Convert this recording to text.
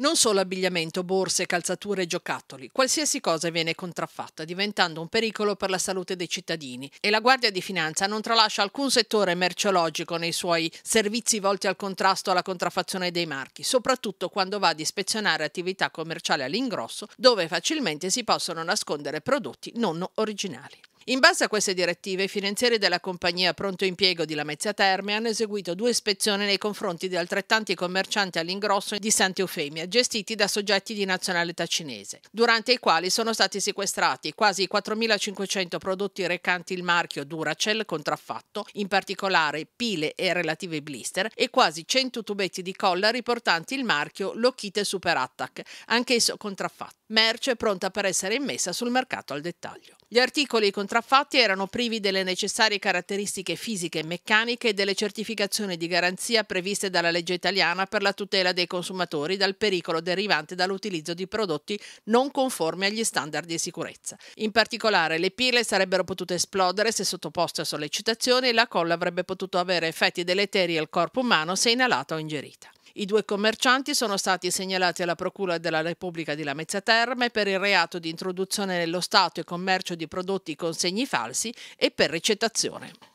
Non solo abbigliamento, borse, calzature e giocattoli, qualsiasi cosa viene contraffatta, diventando un pericolo per la salute dei cittadini e la Guardia di Finanza non tralascia alcun settore merceologico nei suoi servizi volti al contrasto alla contraffazione dei marchi, soprattutto quando va ad ispezionare attività commerciali all'ingrosso dove facilmente si possono nascondere prodotti non originali. In base a queste direttive, i finanzieri della compagnia Pronto Impiego di Lamezia Terme hanno eseguito due ispezioni nei confronti di altrettanti commercianti all'ingrosso di Sant'Eufemia, gestiti da soggetti di nazionalità cinese, durante i quali sono stati sequestrati quasi 4.500 prodotti recanti il marchio Duracell contraffatto, in particolare pile e relative blister, e quasi 100 tubetti di colla riportanti il marchio Lokite Super Attack, anch'esso contraffatto, merce pronta per essere immessa sul mercato al dettaglio. Gli articoli contraffatti contraffatti erano privi delle necessarie caratteristiche fisiche e meccaniche e delle certificazioni di garanzia previste dalla legge italiana per la tutela dei consumatori dal pericolo derivante dall'utilizzo di prodotti non conformi agli standard di sicurezza. In particolare, le pile sarebbero potute esplodere se sottoposte a sollecitazioni e la colla avrebbe potuto avere effetti deleteri al corpo umano se inalata o ingerita. I due commercianti sono stati segnalati alla Procura della Repubblica di Lamezia Terme per il reato di introduzione nello Stato e commercio di prodotti con segni falsi e per ricettazione.